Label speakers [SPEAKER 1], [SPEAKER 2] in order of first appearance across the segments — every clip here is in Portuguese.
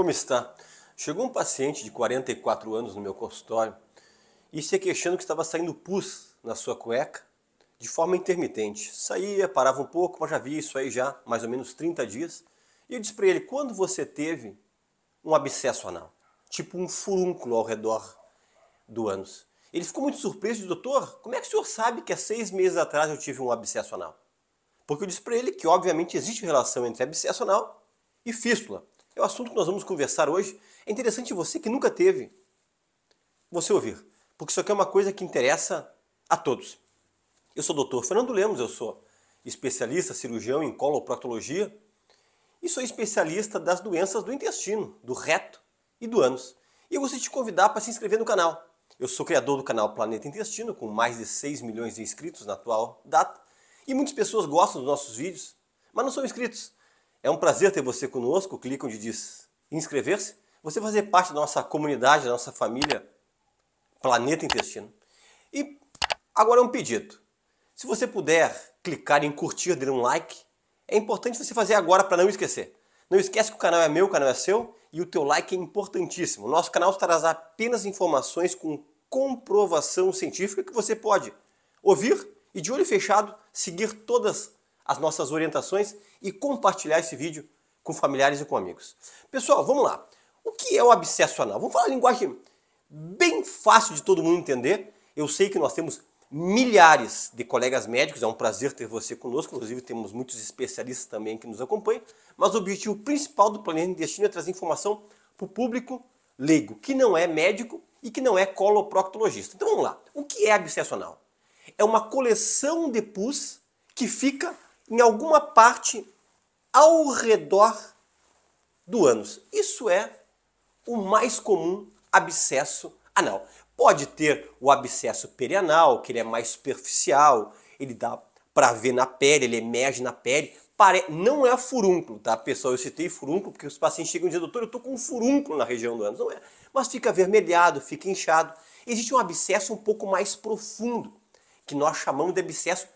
[SPEAKER 1] Como está? Chegou um paciente de 44 anos no meu consultório e se queixando que estava saindo pus na sua cueca de forma intermitente. Saía, parava um pouco, mas já via isso aí já mais ou menos 30 dias. E eu disse para ele, quando você teve um abscesso anal? Tipo um furúnculo ao redor do ânus. Ele ficou muito surpreso e disse, doutor, como é que o senhor sabe que há seis meses atrás eu tive um abscesso anal? Porque eu disse para ele que obviamente existe relação entre abscesso anal e fístula é o assunto que nós vamos conversar hoje. É interessante você que nunca teve, você ouvir, porque isso aqui é uma coisa que interessa a todos. Eu sou o doutor Fernando Lemos, eu sou especialista, cirurgião em coloproctologia e sou especialista das doenças do intestino, do reto e do ânus. E eu gostaria de te convidar para se inscrever no canal. Eu sou criador do canal Planeta Intestino, com mais de 6 milhões de inscritos na atual data. E muitas pessoas gostam dos nossos vídeos, mas não são inscritos. É um prazer ter você conosco. Clique onde diz inscrever-se. Você fazer parte da nossa comunidade, da nossa família Planeta Intestino. E agora um pedido. Se você puder clicar em curtir, dar um like, é importante você fazer agora para não esquecer. Não esquece que o canal é meu, o canal é seu e o teu like é importantíssimo. O nosso canal traz apenas informações com comprovação científica que você pode ouvir e de olho fechado seguir todas as nossas orientações e compartilhar esse vídeo com familiares e com amigos. Pessoal, vamos lá. O que é o abscesso anal? Vamos falar a linguagem bem fácil de todo mundo entender. Eu sei que nós temos milhares de colegas médicos, é um prazer ter você conosco, inclusive temos muitos especialistas também que nos acompanham, mas o objetivo principal do Planeta Intestino é trazer informação para o público leigo, que não é médico e que não é coloproctologista. Então vamos lá, o que é abscesso anal? É uma coleção de pus que fica em alguma parte ao redor do ânus. Isso é o mais comum abscesso anal. Pode ter o abscesso perianal, que ele é mais superficial, ele dá para ver na pele, ele emerge na pele. Pare... Não é furúnculo, tá pessoal? Eu citei furúnculo porque os pacientes chegam e dizem, doutor, eu estou com um furúnculo na região do ânus. Não é, mas fica avermelhado, fica inchado. Existe um abscesso um pouco mais profundo, que nós chamamos de abscesso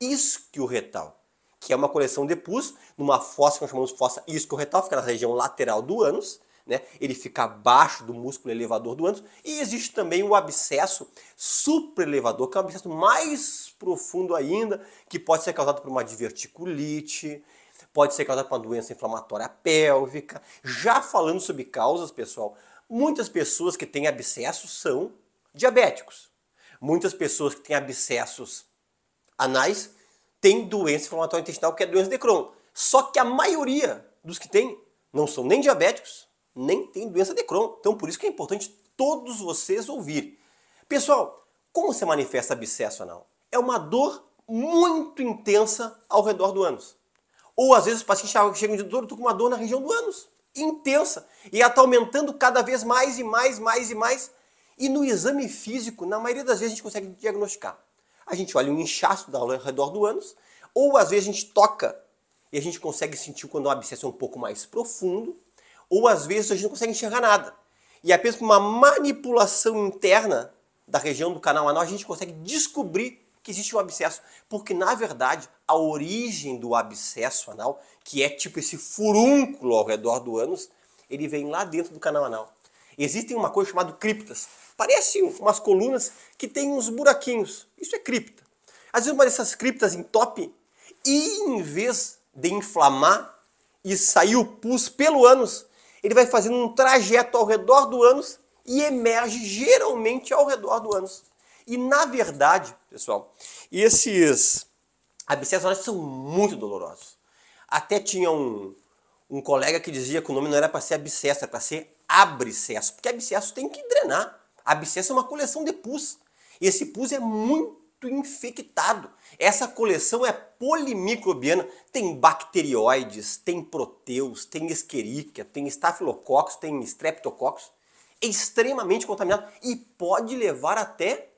[SPEAKER 1] isquioretal que é uma coleção de pus, numa fossa que nós chamamos de fossa iscorretal, fica na região lateral do ânus, né? ele fica abaixo do músculo elevador do ânus, e existe também o abscesso supraelevador, que é um abscesso mais profundo ainda, que pode ser causado por uma diverticulite, pode ser causado por uma doença inflamatória pélvica. Já falando sobre causas, pessoal, muitas pessoas que têm abscesso são diabéticos. Muitas pessoas que têm abscessos anais tem doença inflamatória intestinal, que é doença de Crohn. Só que a maioria dos que tem não são nem diabéticos, nem tem doença de Crohn. Então por isso que é importante todos vocês ouvir. Pessoal, como se manifesta abscesso anal? É uma dor muito intensa ao redor do ânus. Ou às vezes os pacientes chegam de doutor, eu com uma dor na região do ânus, intensa, e ela está aumentando cada vez mais e mais, mais e mais. E no exame físico, na maioria das vezes a gente consegue diagnosticar a gente olha um inchaço da aula ao redor do ânus, ou às vezes a gente toca e a gente consegue sentir quando o abscesso é um pouco mais profundo, ou às vezes a gente não consegue enxergar nada. E é apenas com uma manipulação interna da região do canal anal, a gente consegue descobrir que existe um abscesso, porque na verdade a origem do abscesso anal, que é tipo esse furúnculo ao redor do ânus, ele vem lá dentro do canal anal. Existem uma coisa chamada criptas, Parece assim, umas colunas que tem uns buraquinhos. Isso é cripta. Às vezes uma dessas criptas entope e em vez de inflamar e sair o pus pelo ânus, ele vai fazendo um trajeto ao redor do ânus e emerge geralmente ao redor do ânus. E na verdade, pessoal, esses abscessos são muito dolorosos. Até tinha um, um colega que dizia que o nome não era para ser abscesso, era é para ser abricesso, porque abscesso tem que drenar. Abscesso é uma coleção de pus. Esse pus é muito infectado. Essa coleção é polimicrobiana. Tem bacterioides, tem proteus, tem escherichia, tem estafilococcus, tem streptococcus. É extremamente contaminado e pode levar até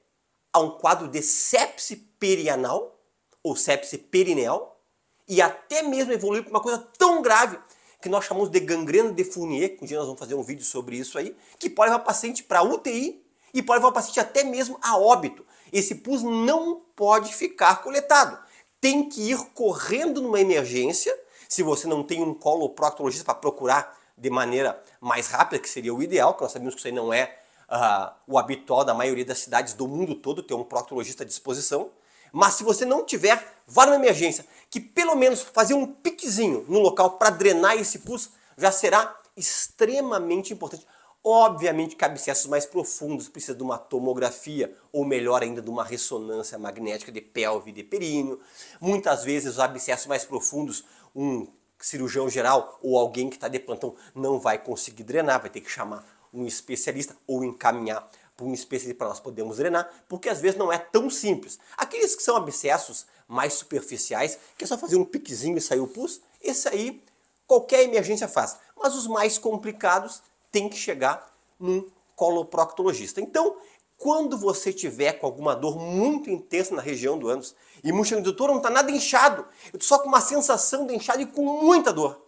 [SPEAKER 1] a um quadro de sepse perianal ou sepse perineal e até mesmo evoluir para uma coisa tão grave que nós chamamos de gangrena de Fournier, que um dia nós vamos fazer um vídeo sobre isso aí, que pode levar o paciente para UTI e pode levar o paciente até mesmo a óbito. Esse pus não pode ficar coletado. Tem que ir correndo numa emergência, se você não tem um coloproctologista para procurar de maneira mais rápida, que seria o ideal, que nós sabemos que isso aí não é uh, o habitual da maioria das cidades do mundo todo, ter um proctologista à disposição. Mas se você não tiver, vá numa emergência, que pelo menos fazer um piquezinho no local para drenar esse pus já será extremamente importante. Obviamente que abscessos mais profundos precisa de uma tomografia, ou melhor ainda, de uma ressonância magnética de pelve e de períneo. Muitas vezes os abscessos mais profundos, um cirurgião geral ou alguém que está de plantão não vai conseguir drenar, vai ter que chamar um especialista ou encaminhar por um específico para nós podermos drenar, porque às vezes não é tão simples. Aqueles que são abscessos mais superficiais, que é só fazer um piquezinho e sair o pus, esse aí qualquer emergência faz. Mas os mais complicados tem que chegar num coloproctologista. Então, quando você tiver com alguma dor muito intensa na região do ânus e murchando, doutor, não está nada inchado, eu estou só com uma sensação de inchado e com muita dor,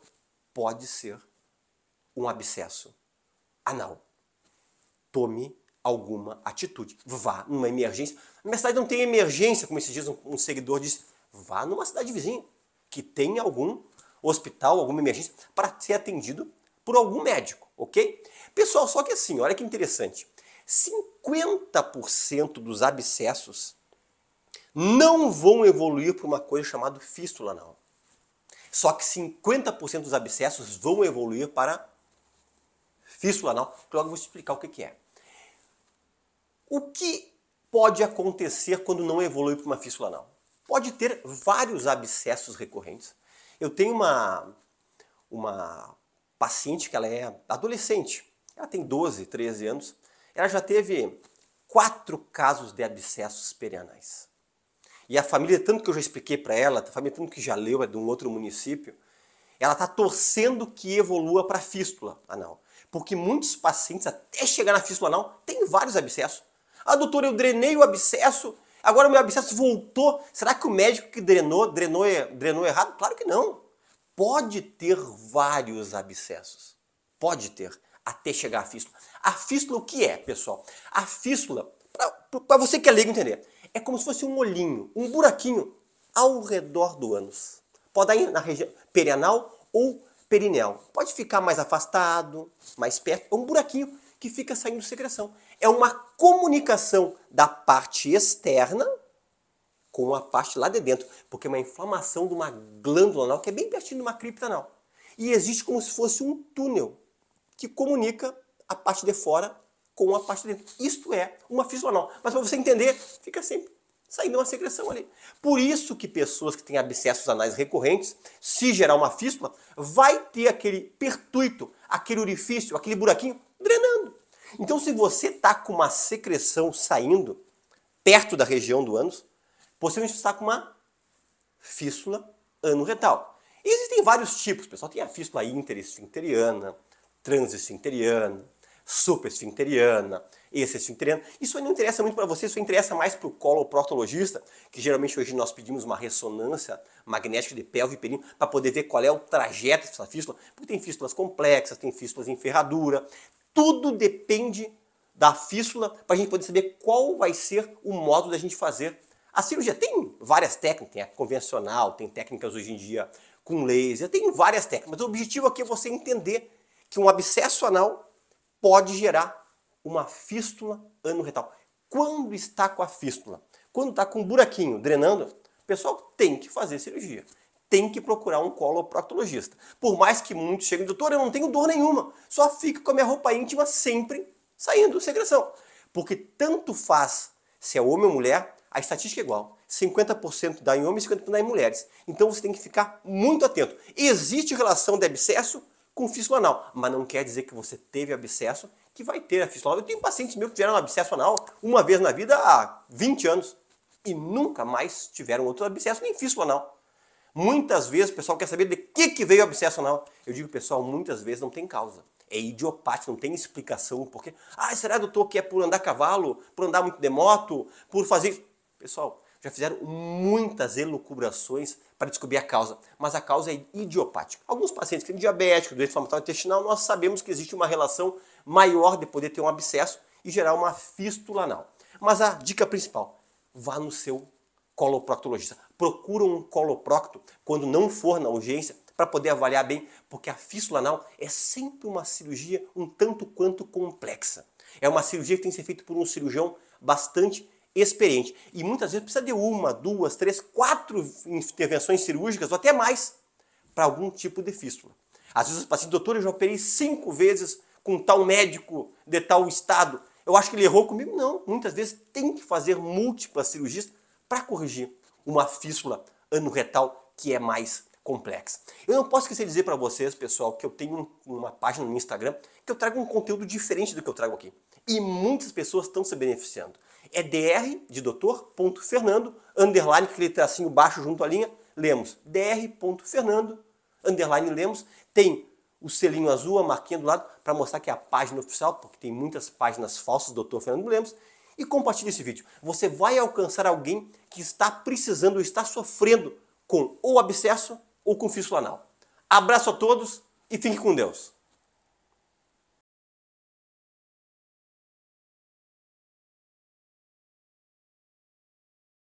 [SPEAKER 1] pode ser um abscesso anal. Tome alguma atitude. Vá numa emergência. Na minha cidade não tem emergência, como esses dias um, um seguidor disse. Vá numa cidade vizinha que tem algum hospital, alguma emergência, para ser atendido por algum médico, ok? Pessoal, só que assim, olha que interessante. 50% dos abscessos não vão evoluir para uma coisa chamada fístula anal. Só que 50% dos abscessos vão evoluir para fístula anal, que logo eu vou te explicar o que é. O que pode acontecer quando não evolui para uma fístula anal? Pode ter vários abscessos recorrentes. Eu tenho uma, uma paciente que ela é adolescente, ela tem 12, 13 anos, ela já teve quatro casos de abscessos perianais. E a família, tanto que eu já expliquei para ela, a família tanto que já leu, é de um outro município, ela está torcendo que evolua para fístula anal. Porque muitos pacientes, até chegar na fístula anal, têm vários abscessos. Ah, doutor, eu drenei o abscesso, agora o meu abscesso voltou. Será que o médico que drenou, drenou, drenou errado? Claro que não. Pode ter vários abscessos. Pode ter, até chegar à fístula. A fístula o que é, pessoal? A fístula, para você que é leigo entender, é como se fosse um olhinho, um buraquinho ao redor do ânus. Pode ir na região perianal ou perineal. Pode ficar mais afastado, mais perto, é um buraquinho que fica saindo secreção. É uma comunicação da parte externa com a parte lá de dentro, porque é uma inflamação de uma glândula anal que é bem pertinho de uma cripta anal. E existe como se fosse um túnel que comunica a parte de fora com a parte de dentro. Isto é uma fissura anal. Mas para você entender, fica sempre saindo uma secreção ali. Por isso que pessoas que têm abscessos anais recorrentes, se gerar uma fístula, vai ter aquele pertuito, aquele orifício, aquele buraquinho drenando então, se você está com uma secreção saindo perto da região do ânus, possivelmente você está com uma fístula anorretal. Existem vários tipos, pessoal. Tem a fístula interesfinteriana, transesfinteriana, supraesfincteriana, exesfinteriana. Isso não interessa muito para você, isso interessa mais para o coloproctologista, que geralmente hoje nós pedimos uma ressonância magnética de pelve e perino para poder ver qual é o trajeto dessa fístula, porque tem fístulas complexas, tem fístulas em ferradura, tudo depende da fístula para a gente poder saber qual vai ser o modo da gente fazer a cirurgia. Tem várias técnicas, tem a convencional, tem técnicas hoje em dia com laser, tem várias técnicas, mas o objetivo aqui é você entender que um abscesso anal pode gerar uma fístula anorretal. Quando está com a fístula, quando está com um buraquinho drenando, o pessoal tem que fazer cirurgia tem que procurar um coloproctologista. Por mais que muitos cheguem, doutor, eu não tenho dor nenhuma, só fico com a minha roupa íntima sempre saindo secreção. Porque tanto faz se é homem ou mulher, a estatística é igual. 50% dá em homens e 50% dá em mulheres. Então você tem que ficar muito atento. Existe relação de abscesso com fístula anal, mas não quer dizer que você teve abscesso que vai ter a fístula anal. Eu tenho pacientes meus que tiveram um abscesso anal uma vez na vida há 20 anos e nunca mais tiveram outro abscesso nem fístula anal. Muitas vezes o pessoal quer saber de que, que veio o abscesso anal. Eu digo, pessoal, muitas vezes não tem causa. É idiopático, não tem explicação porque. Ah, será, doutor, que é por andar cavalo, por andar muito de moto, por fazer. Pessoal, já fizeram muitas elucubrações para descobrir a causa, mas a causa é idiopática. Alguns pacientes que têm diabético, doença inflamatória intestinal, nós sabemos que existe uma relação maior de poder ter um abscesso e gerar uma fístula anal. Mas a dica principal, vá no seu coloproctologista procuram um coloprocto quando não for na urgência para poder avaliar bem, porque a fístula anal é sempre uma cirurgia um tanto quanto complexa. É uma cirurgia que tem que ser feita por um cirurgião bastante experiente. E muitas vezes precisa de uma, duas, três, quatro intervenções cirúrgicas ou até mais para algum tipo de fístula. Às vezes o paciente, doutor, eu já operei cinco vezes com tal médico de tal estado. Eu acho que ele errou comigo. Não, muitas vezes tem que fazer múltiplas cirurgias para corrigir uma fístula anorretal que é mais complexa. Eu não posso esquecer de dizer para vocês, pessoal, que eu tenho uma página no Instagram que eu trago um conteúdo diferente do que eu trago aqui. E muitas pessoas estão se beneficiando. É dr de doutor, ponto, Fernando, underline, aquele tracinho baixo junto à linha, Lemos. Dr. Fernando, underline Lemos. Tem o selinho azul, a marquinha do lado, para mostrar que é a página oficial, porque tem muitas páginas falsas doutor Dr. Fernando Lemos e compartilhe esse vídeo. Você vai alcançar alguém que está precisando, está sofrendo com ou abscesso ou com fístula anal. Abraço a todos e fique com Deus.